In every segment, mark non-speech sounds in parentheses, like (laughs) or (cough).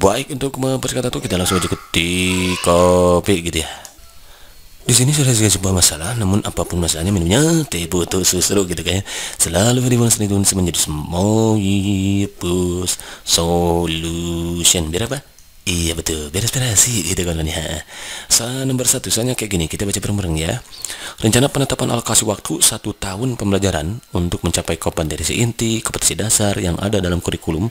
Baik untuk mempersingkat waktu kita langsung aja ke di kopi gitu ya. Di sini sudah segala sebuah masalah, namun apapun masalahnya minumnya teh butuh susu gitu kayaknya Selalu beri bulan itu menjadi semoyipus solution. berapa Iya betul, beres-berasi itu ya. Kan, Soal nomor satu, soalnya kayak gini, kita baca bareng ya. Rencana penetapan alokasi waktu satu tahun pembelajaran untuk mencapai kompetensi inti, kompetensi dasar yang ada dalam kurikulum,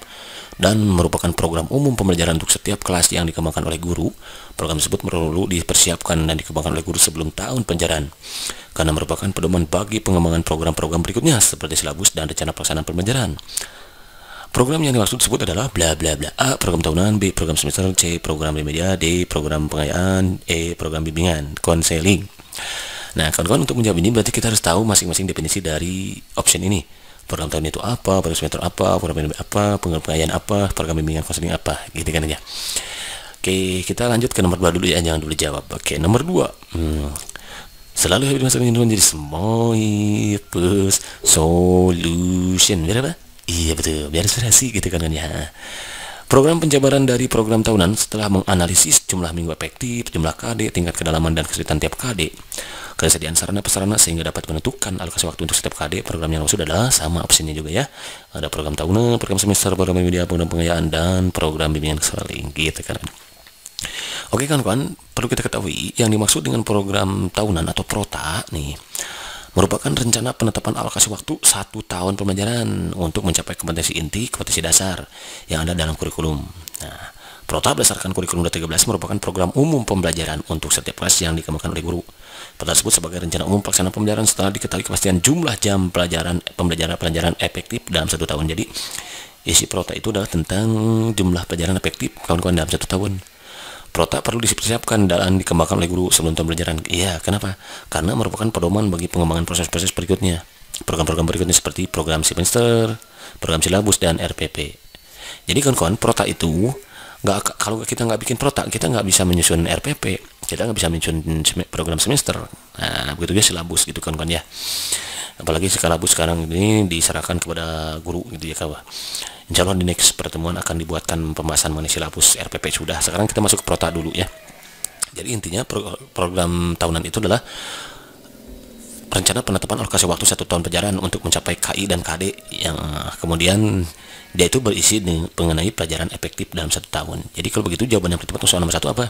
dan merupakan program umum pembelajaran untuk setiap kelas yang dikembangkan oleh guru. Program tersebut perlu dipersiapkan dan dikembangkan oleh guru sebelum tahun penjaran, karena merupakan pedoman bagi pengembangan program-program berikutnya, seperti silabus dan rencana pelaksanaan pembelajaran. Program yang dimaksud tersebut adalah bla bla bla A. Program tahunan B. Program semester C. Program media D. Program pengayaan E. Program bimbingan Konseling Nah kawan-kawan untuk menjawab ini berarti kita harus tahu masing-masing definisi dari option ini Program tahunan itu apa, program semester apa, program apa, program pengayaan apa, program bimbingan konseling apa Gitu kan ya Oke kita lanjut ke nomor dua dulu ya jangan dulu jawab Oke nomor dua hmm, Selalu habis masuk minuman menjadi semua plus solution Berapa? Iya betul, biar sih gitu kan ya. Program penjabaran dari program tahunan setelah menganalisis jumlah minggu efektif, jumlah KD, tingkat kedalaman dan kesulitan tiap KD, kesediaan sarana pesarana sehingga dapat menentukan alokasi waktu untuk setiap KD, program yang maksud adalah sama opsinya juga ya. Ada program tahunan, program semester, program media, program pengayaan, dan program bimbingan keseling gitu kan. Oke kan kawan perlu kita ketahui yang dimaksud dengan program tahunan atau prota nih merupakan rencana penetapan alokasi waktu satu tahun pembelajaran untuk mencapai kompetensi inti, kompetensi dasar yang ada dalam kurikulum. Nah, Prota berdasarkan kurikulum 13 merupakan program umum pembelajaran untuk setiap kelas yang dikembangkan oleh guru. Prota tersebut sebagai rencana umum pelaksanaan pembelajaran setelah diketahui kepastian jumlah jam pelajaran pembelajaran pelajaran efektif dalam satu tahun. Jadi isi prota itu adalah tentang jumlah pelajaran efektif kawan-kawan dalam satu tahun. Prota perlu disiapkan dan dikembangkan oleh guru sebelum tahun pelajaran. Iya, kenapa? Karena merupakan pedoman bagi pengembangan proses-proses berikutnya. Program-program berikutnya seperti program semester, program silabus, dan RPP. Jadi kawan-kawan, Prota itu nggak kalau kita nggak bikin Prota, kita nggak bisa menyusun RPP, kita nggak bisa menyusun program semester. Nah, begitu juga silabus gitu kawan-kawan ya. Apalagi silabus sekarang ini diserahkan kepada guru gitu ya kawan. Insya Allah di next pertemuan akan dibuatkan pembahasan mengenai silabus RPP sudah. Sekarang kita masuk ke prota dulu ya. Jadi intinya pro program tahunan itu adalah rencana penetapan alokasi waktu satu tahun pelajaran untuk mencapai KI dan KD yang eh, kemudian dia itu berisi mengenai pelajaran efektif dalam satu tahun. Jadi kalau begitu jawaban yang tepat soal nomor satu apa?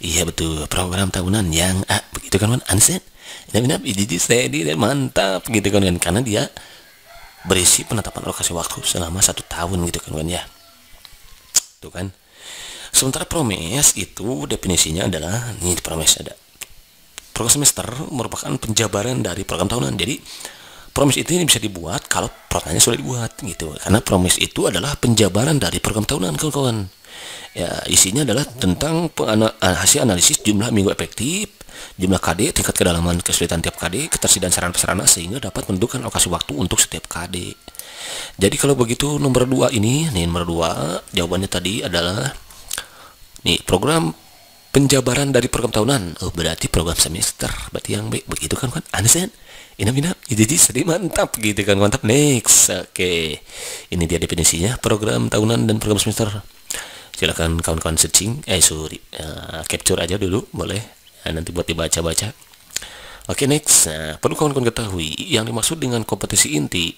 Iya betul program tahunan yang ah, begitu kan kan Anset. Ini ini mantap gitu kan karena dia berisi penetapan lokasi waktu selama satu tahun gitu kan kan ya tuh kan sementara promes itu definisinya adalah ini promes ada program semester merupakan penjabaran dari program tahunan jadi promise itu ini bisa dibuat kalau programnya sudah dibuat gitu karena promise itu adalah penjabaran dari program tahunan kawan-kawan ya isinya adalah tentang eh, hasil analisis jumlah minggu efektif jumlah KD, tingkat kedalaman kesulitan tiap KD, ketersediaan sarana-sarana sehingga dapat menentukan lokasi waktu untuk setiap KD. Jadi kalau begitu nomor dua ini, nih nomor dua jawabannya tadi adalah nih program penjabaran dari program tahunan. Oh, berarti program semester. Berarti yang B begitu kan kan? Understand? inap inap jadi sedih mantap gitu kan mantap next oke okay. ini dia definisinya program tahunan dan program semester Silakan kawan-kawan searching eh sorry uh, capture aja dulu boleh nah, nanti buat dibaca-baca Oke okay, next, nah, perlu kawan-kawan ketahui yang dimaksud dengan kompetisi inti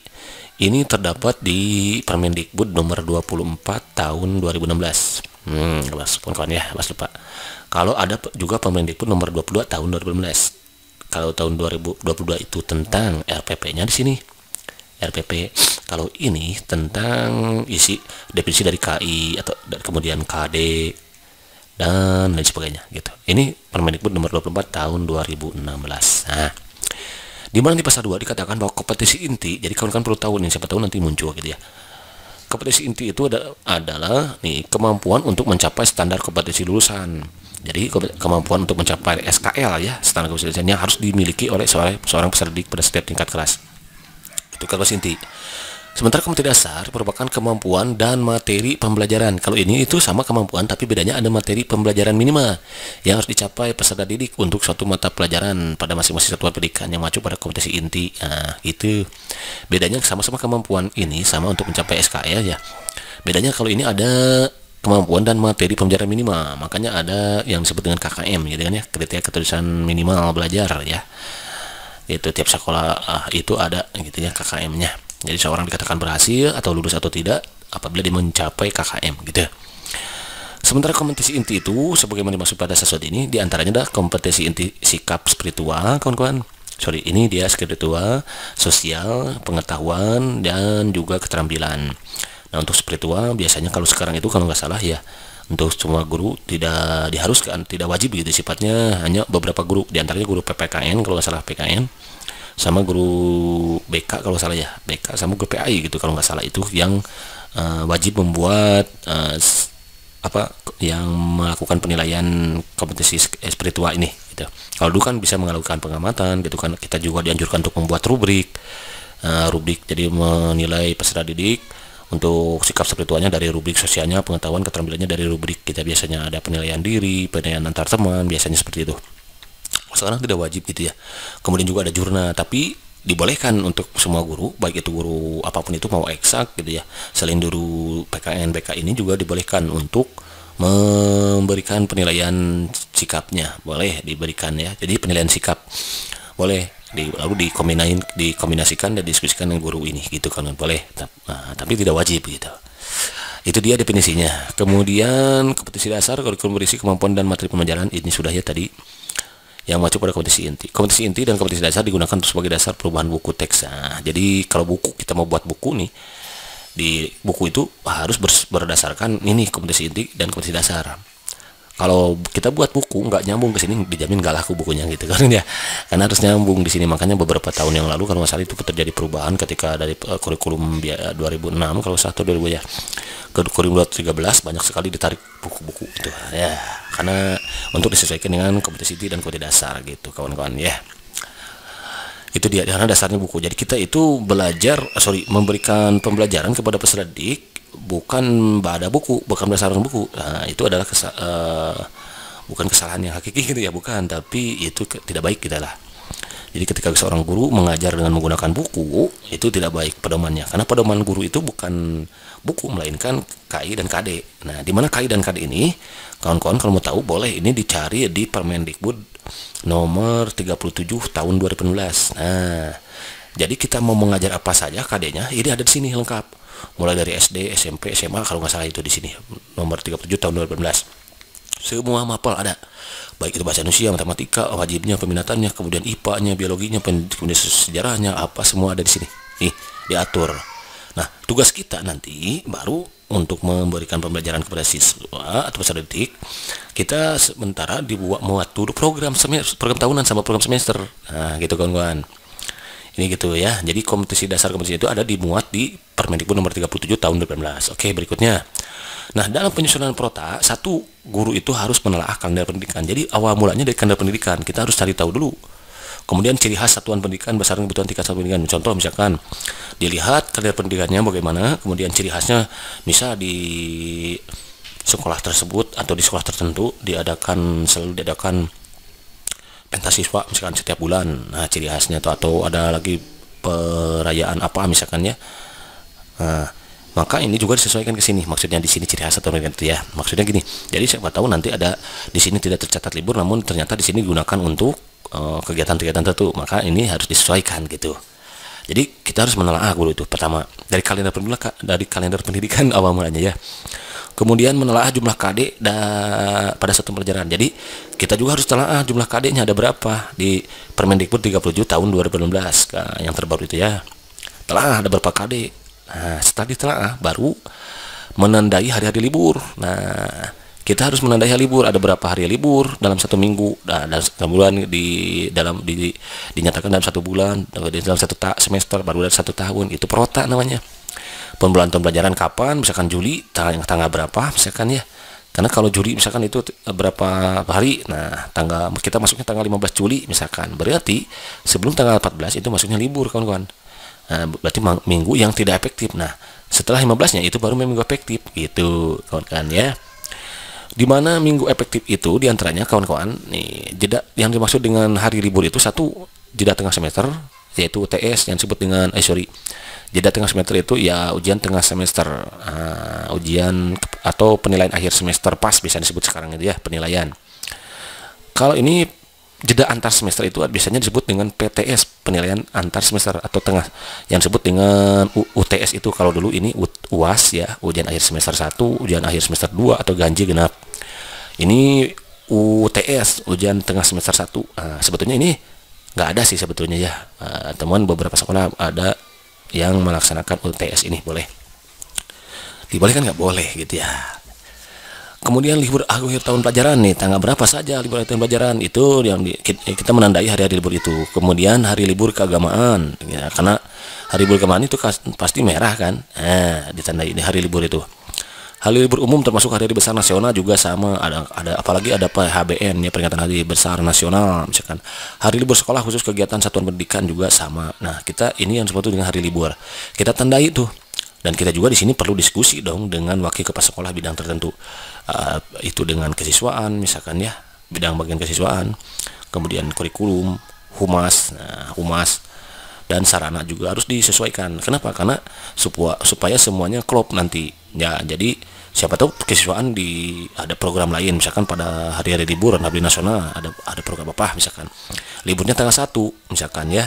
ini terdapat di Permendikbud nomor 24 tahun 2016. Hmm, mas kawan-kawan ya, mas lupa. Kalau ada juga Permendikbud nomor 22 tahun 2016 kalau tahun 2022 itu tentang RPP-nya di sini RPP kalau ini tentang isi definisi dari KI atau dari kemudian KD dan lain sebagainya gitu. Ini Permendikbud nomor 24 tahun 2016. Nah, di mana di pasal 2 dikatakan bahwa kompetisi inti, jadi kawan-kawan perlu tahu nih siapa tahu nanti muncul gitu ya. Kompetisi inti itu adalah, adalah nih kemampuan untuk mencapai standar kompetisi lulusan jadi kemampuan untuk mencapai SKL ya standar kepesertaan yang harus dimiliki oleh seorang, seorang peserta didik pada setiap tingkat kelas. Itu kelas kan, inti. Sementara kompetensi dasar merupakan kemampuan dan materi pembelajaran. Kalau ini itu sama kemampuan, tapi bedanya ada materi pembelajaran minimal yang harus dicapai peserta didik untuk suatu mata pelajaran pada masing-masing satuan pendidikan yang masuk pada kompetensi inti. Nah, itu bedanya sama-sama kemampuan ini sama untuk mencapai SKL ya. Bedanya kalau ini ada kemampuan dan materi pembelajaran minimal. Makanya ada yang disebut dengan KKM ya gitu dengan ya, kriteria keterusan minimal belajar ya. Itu tiap sekolah ah, itu ada gitu ya KKM-nya. Jadi seorang dikatakan berhasil atau lulus atau tidak apabila dia mencapai KKM gitu. Sementara kompetisi inti itu sebagaimana dimaksud pada sesuatu ini diantaranya adalah kompetisi inti sikap spiritual kawan-kawan sorry ini dia spiritual, sosial, pengetahuan dan juga keterampilan. Nah untuk spiritual biasanya kalau sekarang itu kalau nggak salah ya untuk semua guru tidak diharuskan tidak wajib gitu sifatnya hanya beberapa guru diantaranya guru PPKN kalau nggak salah PKN sama guru BK kalau salah ya BK sama guru PAI gitu kalau nggak salah itu yang uh, wajib membuat uh, apa yang melakukan penilaian kompetisi eh, spiritual ini gitu. Kalau dulu kan bisa melakukan pengamatan gitu kan kita juga dianjurkan untuk membuat rubrik uh, rubrik jadi menilai peserta didik untuk sikap spiritualnya dari rubrik sosialnya pengetahuan keterampilannya dari rubrik kita biasanya ada penilaian diri penilaian antar teman biasanya seperti itu sekarang tidak wajib gitu ya kemudian juga ada jurnal tapi dibolehkan untuk semua guru baik itu guru apapun itu mau eksak gitu ya selain guru PKN BK ini juga dibolehkan untuk memberikan penilaian sikapnya boleh diberikan ya jadi penilaian sikap boleh di, lalu dikombinain dikombinasikan dan diskusikan dengan guru ini gitu kan boleh nah, tapi tidak wajib gitu itu dia definisinya kemudian kompetisi dasar kurikulum berisi kemampuan dan materi pembelajaran ini sudah ya tadi yang masuk pada kompetisi inti kompetisi inti dan kompetisi dasar digunakan untuk sebagai dasar perubahan buku teks nah, jadi kalau buku kita mau buat buku nih di buku itu harus berdasarkan ini kompetisi inti dan kompetisi dasar kalau kita buat buku nggak nyambung ke sini dijamin nggak laku bukunya gitu kan (laughs) ya karena harus nyambung di sini makanya beberapa tahun yang lalu kalau masalah itu terjadi perubahan ketika dari uh, kurikulum 2006 eh, kalau satu 2000 ya ke kurikulum 2013 banyak sekali ditarik buku-buku itu ya karena untuk disesuaikan dengan kompetisi dan kode dasar gitu kawan-kawan ya itu dia karena dasarnya buku jadi kita itu belajar eh, sorry memberikan pembelajaran kepada peserta didik bukan pada buku bukan berdasarkan buku nah itu adalah kesa uh, bukan kesalahan yang hakiki gitu ya bukan tapi itu tidak baik kita lah jadi ketika seorang guru mengajar dengan menggunakan buku itu tidak baik pedomannya karena pedoman guru itu bukan buku melainkan KI dan KD nah di mana KI dan KD ini kawan-kawan kalau mau tahu boleh ini dicari di Permendikbud nomor 37 tahun 2016 nah jadi kita mau mengajar apa saja KD-nya ini ada di sini lengkap mulai dari SD, SMP, SMA kalau nggak salah itu di sini nomor 37 tahun 2018 semua mapel ada baik itu bahasa Indonesia, matematika, wajibnya, peminatannya, kemudian IPA-nya, biologinya, kemudian sejarahnya, apa semua ada di sini. Nih, diatur. Nah, tugas kita nanti baru untuk memberikan pembelajaran kepada siswa atau peserta didik, kita sementara dibuat mengatur program semester, program tahunan sama program semester. Nah, gitu kawan-kawan ini gitu ya jadi kompetisi dasar kompetisi itu ada dimuat di Permendikbud nomor 37 tahun 2018 oke berikutnya nah dalam penyusunan prota satu guru itu harus menelaah kalender pendidikan jadi awal mulanya dari kalender pendidikan kita harus cari tahu dulu kemudian ciri khas satuan pendidikan besaran kebutuhan tingkat satuan pendidikan contoh misalkan dilihat kalender pendidikannya bagaimana kemudian ciri khasnya bisa di sekolah tersebut atau di sekolah tertentu diadakan selalu diadakan pentas siswa misalkan setiap bulan nah ciri khasnya tuh atau ada lagi perayaan apa misalkan ya nah, maka ini juga disesuaikan ke sini maksudnya di sini ciri khas atau itu ya maksudnya gini jadi siapa tahu nanti ada di sini tidak tercatat libur namun ternyata di sini digunakan untuk eh, kegiatan-kegiatan uh, tertentu maka ini harus disesuaikan gitu jadi kita harus menelaah dulu itu pertama dari kalender pendidikan dari kalender pendidikan (laughs) awal mulanya ya kemudian menelaah jumlah KD da, pada satu pelajaran. Jadi kita juga harus telaah jumlah KD-nya ada berapa di Permendikbud 37 tahun 2016 nah, yang terbaru itu ya. Telaah ada berapa KD. Nah, setelah ditelaah baru menandai hari-hari libur. Nah, kita harus menandai hari libur ada berapa hari libur dalam satu minggu nah, dalam satu bulan di dalam di, dinyatakan dalam satu bulan dalam satu semester baru dalam satu tahun itu prota namanya pembulan pembelajaran kapan misalkan Juli tanggal yang tanggal berapa misalkan ya karena kalau Juli misalkan itu eh, berapa hari nah tanggal kita masuknya tanggal 15 Juli misalkan berarti sebelum tanggal 14 itu masuknya libur kawan-kawan nah, berarti minggu yang tidak efektif nah setelah 15 nya itu baru minggu efektif gitu kawan-kawan ya di mana minggu efektif itu diantaranya kawan-kawan nih jeda yang dimaksud dengan hari libur itu satu jeda tengah semester yaitu UTS yang disebut dengan eh sorry jeda tengah semester itu ya ujian tengah semester uh, ujian atau penilaian akhir semester pas bisa disebut sekarang itu ya penilaian kalau ini jeda antar semester itu biasanya disebut dengan PTS penilaian antar semester atau tengah yang disebut dengan UTS itu kalau dulu ini UAS ya ujian akhir semester 1 ujian akhir semester 2 atau ganjil genap ini UTS ujian tengah semester 1 uh, ah, sebetulnya ini nggak ada sih sebetulnya ya uh, ah, teman beberapa sekolah ada yang melaksanakan UTS ini boleh dibolehkan nggak boleh gitu ya kemudian libur akhir tahun pelajaran nih tanggal berapa saja libur akhir tahun pelajaran itu yang di, kita menandai hari-hari libur itu kemudian hari libur keagamaan ya karena hari libur keagamaan itu pasti merah kan eh, ditandai ini hari libur itu Hari libur umum termasuk hari besar nasional juga sama ada ada apalagi ada HBN ya peringatan hari besar nasional misalkan. Hari libur sekolah khusus kegiatan satuan pendidikan juga sama. Nah, kita ini yang disebut dengan hari libur. Kita tandai itu dan kita juga di sini perlu diskusi dong dengan wakil kepala sekolah bidang tertentu uh, itu dengan kesiswaan misalkan ya bidang bagian kesiswaan kemudian kurikulum humas nah, humas dan sarana juga harus disesuaikan. Kenapa? Karena supaya supaya semuanya klop nanti. Ya, jadi siapa tahu kesiswaan di ada program lain misalkan pada hari-hari libur, nabi nasional ada ada program apa misalkan liburnya tanggal 1 misalkan ya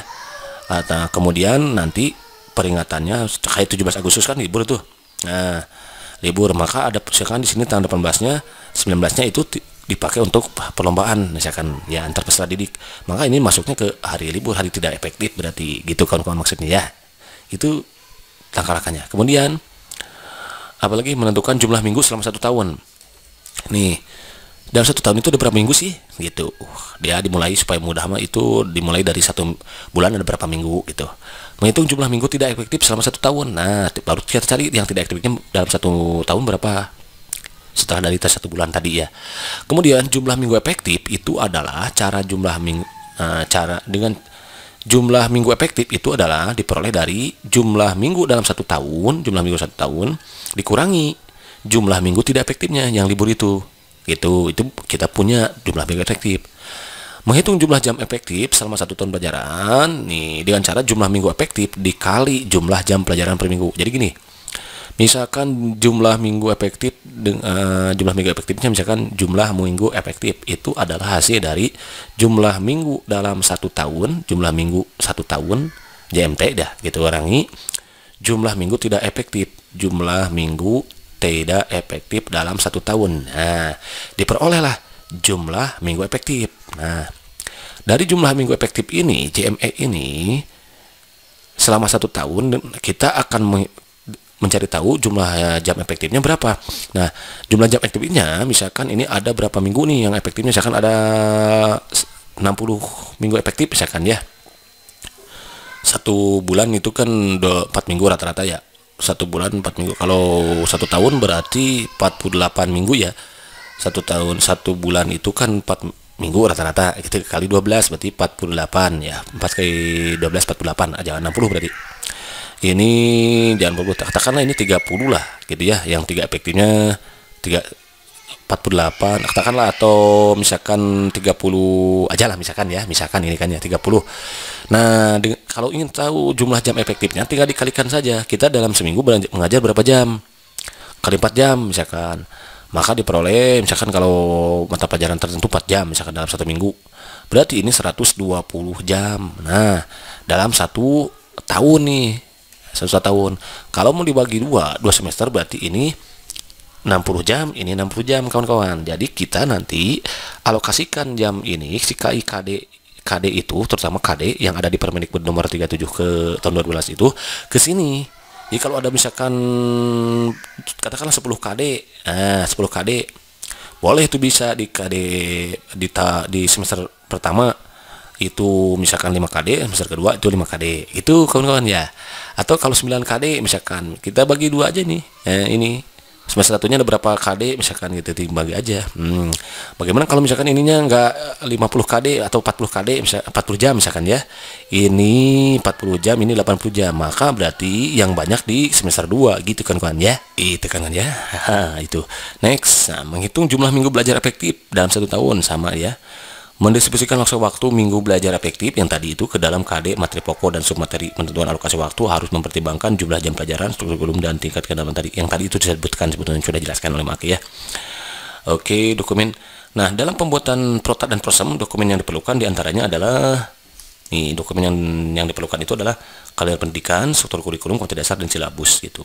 atau kemudian nanti peringatannya kayak 17 Agustus kan libur tuh nah libur maka ada misalkan di sini tanggal 18 nya 19 nya itu dipakai untuk perlombaan misalkan ya antar peserta didik maka ini masuknya ke hari libur hari tidak efektif berarti gitu kawan-kawan maksudnya ya itu langkah kemudian apalagi menentukan jumlah minggu selama satu tahun nih dalam satu tahun itu ada berapa minggu sih gitu uh, dia dimulai supaya mudah mah itu dimulai dari satu bulan ada berapa minggu gitu menghitung jumlah minggu tidak efektif selama satu tahun nah baru kita cari yang tidak efektifnya dalam satu tahun berapa setelah dari tes satu bulan tadi ya. Kemudian jumlah minggu efektif itu adalah cara jumlah minggu uh, eh, cara dengan jumlah minggu efektif itu adalah diperoleh dari jumlah minggu dalam satu tahun, jumlah minggu satu tahun dikurangi jumlah minggu tidak efektifnya yang libur itu. Gitu, itu kita punya jumlah minggu efektif. Menghitung jumlah jam efektif selama satu tahun pelajaran nih dengan cara jumlah minggu efektif dikali jumlah jam pelajaran per minggu. Jadi gini, misalkan jumlah minggu efektif uh, jumlah minggu efektifnya misalkan jumlah minggu efektif itu adalah hasil dari jumlah minggu dalam satu tahun jumlah minggu satu tahun JMT dah gitu orangi jumlah minggu tidak efektif jumlah minggu tidak efektif dalam satu tahun nah diperolehlah jumlah minggu efektif nah dari jumlah minggu efektif ini JME ini selama satu tahun kita akan mencari tahu jumlah eh, jam efektifnya berapa. Nah, jumlah jam efektifnya misalkan ini ada berapa minggu nih yang efektifnya misalkan ada 60 minggu efektif misalkan ya. Satu bulan itu kan 4 minggu rata-rata ya. Satu bulan 4 minggu. Kalau satu tahun berarti 48 minggu ya. Satu tahun satu bulan itu kan 4 minggu rata-rata kita kali 12 berarti 48 ya 4 kali 12 48 aja 60 berarti ini jangan perlu katakanlah ini 30 lah gitu ya yang tiga efektifnya 3 48 katakanlah atau misalkan 30 aja lah misalkan ya misalkan ini kan ya 30 nah di, kalau ingin tahu jumlah jam efektifnya tinggal dikalikan saja kita dalam seminggu mengajar berapa jam kali 4 jam misalkan maka diperoleh misalkan kalau mata pelajaran tertentu 4 jam misalkan dalam satu minggu berarti ini 120 jam nah dalam satu tahun nih satu tahun kalau mau dibagi dua dua semester berarti ini 60 jam, ini 60 jam kawan-kawan. Jadi kita nanti alokasikan jam ini si KIKD KD itu terutama KD yang ada di Permendikbud nomor 37 ke tahun 2012 itu ke sini. Jadi kalau ada misalkan katakanlah 10 KD, nah 10 KD boleh itu bisa di KD di, ta, di semester pertama itu misalkan 5 KD, semester kedua itu 5 KD. Itu kawan-kawan ya atau kalau 9 KD misalkan kita bagi dua aja nih eh, ini semester satunya ada berapa KD misalkan gitu dibagi aja hmm. bagaimana kalau misalkan ininya enggak 50 KD atau 40 KD misalkan 40 jam misalkan ya ini 40 jam ini 80 jam maka berarti yang banyak di semester 2 gitu kan kawan ya itu kan ya itu next nah, menghitung jumlah minggu belajar efektif dalam satu tahun sama ya Mendeskripsikan langsung waktu minggu belajar efektif yang tadi itu ke dalam KD, materi pokok, dan sub materi penentuan alokasi waktu harus mempertimbangkan jumlah jam pelajaran, struktur kurikulum, dan tingkat kedalaman tadi. Yang tadi itu disebutkan sebetulnya sudah dijelaskan oleh Maki ya. Oke, dokumen. Nah, dalam pembuatan protak dan prosem, dokumen yang diperlukan diantaranya adalah nih dokumen yang yang diperlukan itu adalah kalender pendidikan, struktur kurikulum, konten dasar, dan silabus gitu.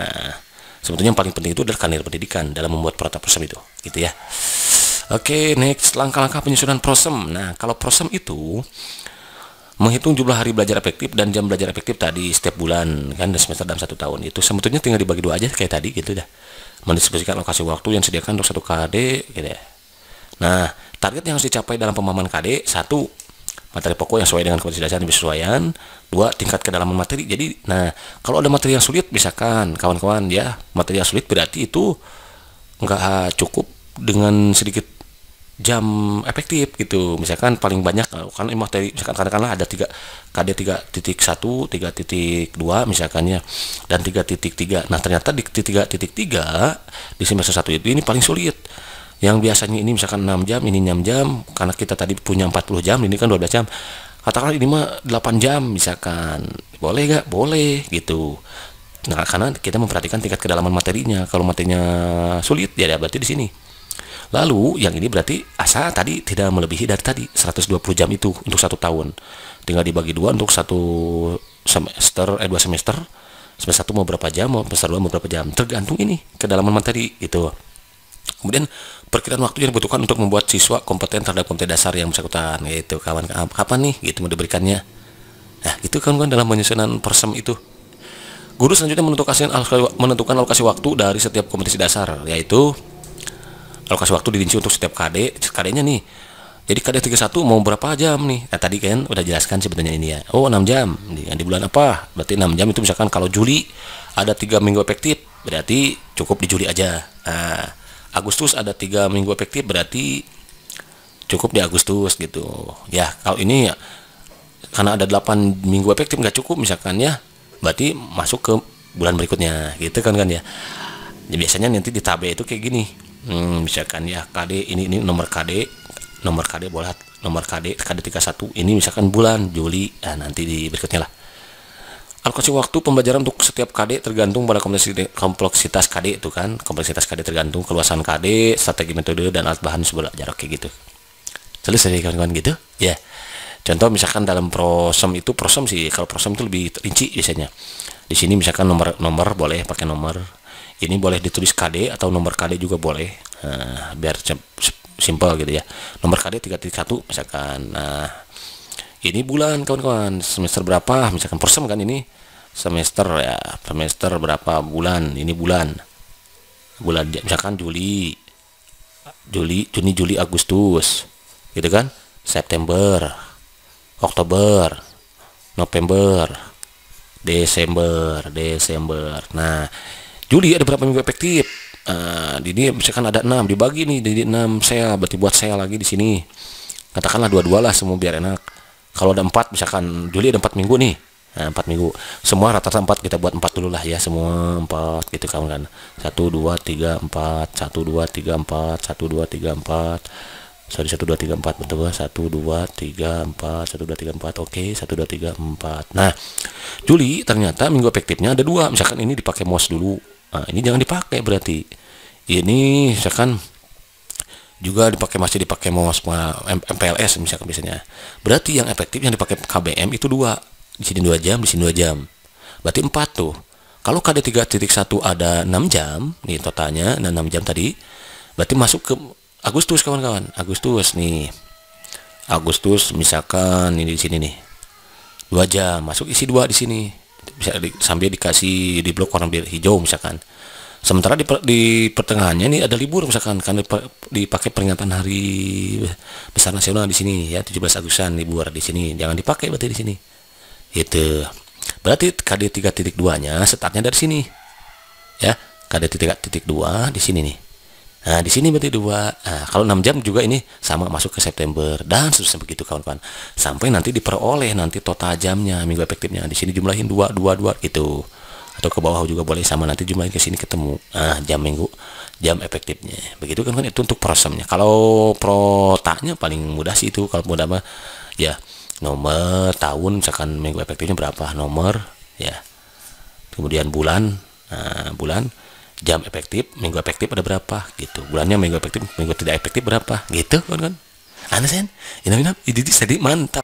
Nah, sebetulnya yang paling penting itu adalah kalender pendidikan dalam membuat protak prosem itu gitu ya Oke, okay, next langkah-langkah penyusunan prosem. Nah, kalau prosem itu menghitung jumlah hari belajar efektif dan jam belajar efektif tadi setiap bulan kan semester dalam satu tahun itu sebetulnya tinggal dibagi dua aja kayak tadi gitu dah mendiskusikan lokasi waktu yang sediakan untuk satu KD gitu ya nah target yang harus dicapai dalam pemahaman KD satu materi pokok yang sesuai dengan konsiderasi dasar yang disesuaikan dua tingkat kedalaman materi jadi nah kalau ada materi yang sulit misalkan kawan-kawan ya materi yang sulit berarti itu enggak cukup dengan sedikit jam efektif gitu misalkan paling banyak eh, kan materi misalkan katakanlah ada tiga KD tiga titik satu tiga titik dua misalkannya dan tiga titik tiga nah ternyata di tiga titik tiga di semester satu itu ini paling sulit yang biasanya ini misalkan 6 jam ini 6 jam karena kita tadi punya 40 jam ini kan 12 jam katakanlah ini mah 8 jam misalkan boleh gak? boleh gitu nah karena kita memperhatikan tingkat kedalaman materinya kalau materinya sulit ya berarti di sini Lalu yang ini berarti asal tadi tidak melebihi dari tadi 120 jam itu untuk satu tahun. Tinggal dibagi dua untuk satu semester, eh dua semester. Semester satu mau berapa jam, mau semester dua mau berapa jam. Tergantung ini kedalaman materi itu. Kemudian perkiraan waktu yang dibutuhkan untuk membuat siswa kompeten terhadap konten dasar yang bersangkutan yaitu kawan kapan nih gitu mau diberikannya. Nah itu kawan kawan dalam penyusunan persem itu. Guru selanjutnya menentukan alokasi, menentukan alokasi waktu dari setiap kompetisi dasar yaitu alokasi waktu dirinci untuk setiap KD KD-nya nih jadi KD 31 mau berapa jam nih? Nah tadi kan udah jelaskan sebenarnya ini ya. Oh 6 jam. Di, di bulan apa? Berarti 6 jam itu misalkan kalau Juli ada tiga minggu efektif, berarti cukup di Juli aja. Nah, Agustus ada tiga minggu efektif, berarti cukup di Agustus gitu. Ya kalau ini ya, karena ada 8 minggu efektif nggak cukup misalkan ya, berarti masuk ke bulan berikutnya gitu kan kan ya. biasanya nanti di tabel itu kayak gini hmm, misalkan ya KD ini ini nomor KD nomor KD boleh nomor KD KD 31 ini misalkan bulan Juli nah, nanti di berikutnya lah alokasi waktu pembelajaran untuk setiap KD tergantung pada kompleksitas KD itu kan kompleksitas KD tergantung keluasan KD strategi metode dan alat bahan sebelah jarak kayak gitu selesai ya, kawan-kawan gitu ya yeah. contoh misalkan dalam prosom itu prosom sih kalau prosom itu lebih rinci biasanya di sini misalkan nomor nomor boleh pakai nomor ini boleh ditulis KD atau nomor KD juga boleh nah, biar simple gitu ya nomor KD 331 misalkan nah ini bulan kawan-kawan semester berapa misalkan persem kan ini semester ya semester berapa bulan ini bulan bulan misalkan Juli Juli Juni Juli Agustus gitu kan September Oktober November Desember Desember nah Juli ada berapa minggu efektif Nah, eh, ini misalkan ada 6 dibagi nih jadi 6 sel berarti buat sel lagi di sini katakanlah dua-dua lah semua biar enak kalau ada 4 misalkan Juli ada 4 minggu nih nah, 4 minggu semua rata-rata 4 kita buat 4 dulu lah ya semua 4 gitu kan kan 1 2 3 4 1 2 3 4 1 2 3 4 sorry 1 2 3 4 betul 1 2 3 4 1 2 3 4 oke okay. 1 2 3 4 nah Juli ternyata minggu efektifnya ada dua misalkan ini dipakai MOS dulu nah, ini jangan dipakai berarti ini misalkan juga dipakai masih dipakai mau MPLS misalkan biasanya berarti yang efektif yang dipakai KBM itu dua di sini dua jam di sini dua jam berarti empat tuh kalau KD 3.1 ada 6 jam nih totalnya nah enam 6 jam tadi berarti masuk ke Agustus kawan-kawan Agustus nih Agustus misalkan ini di sini nih dua jam masuk isi dua di sini bisa di, sambil dikasih di blok warna biru hijau misalkan sementara di, di pertengahannya ini ada libur misalkan karena dipakai peringatan hari besar nasional di sini ya 17 Agustusan libur di sini jangan dipakai berarti di sini itu berarti KD 3.2 nya setatnya dari sini ya KD 3.2 di sini nih Nah, di sini berarti dua. Nah, kalau 6 jam juga ini sama masuk ke September dan seterusnya begitu kawan-kawan. Sampai nanti diperoleh nanti total jamnya minggu efektifnya. Di sini jumlahin 2 2 2 gitu. Atau ke bawah juga boleh sama nanti jumlahin ke sini ketemu. Nah, jam minggu jam efektifnya. Begitu kan kan itu untuk prosesnya Kalau protaknya paling mudah sih itu kalau mudah mah ya nomor tahun misalkan minggu efektifnya berapa nomor ya kemudian bulan nah, bulan jam efektif minggu efektif ada berapa gitu bulannya minggu efektif minggu tidak efektif berapa gitu kan kan understand ini ini jadi mantap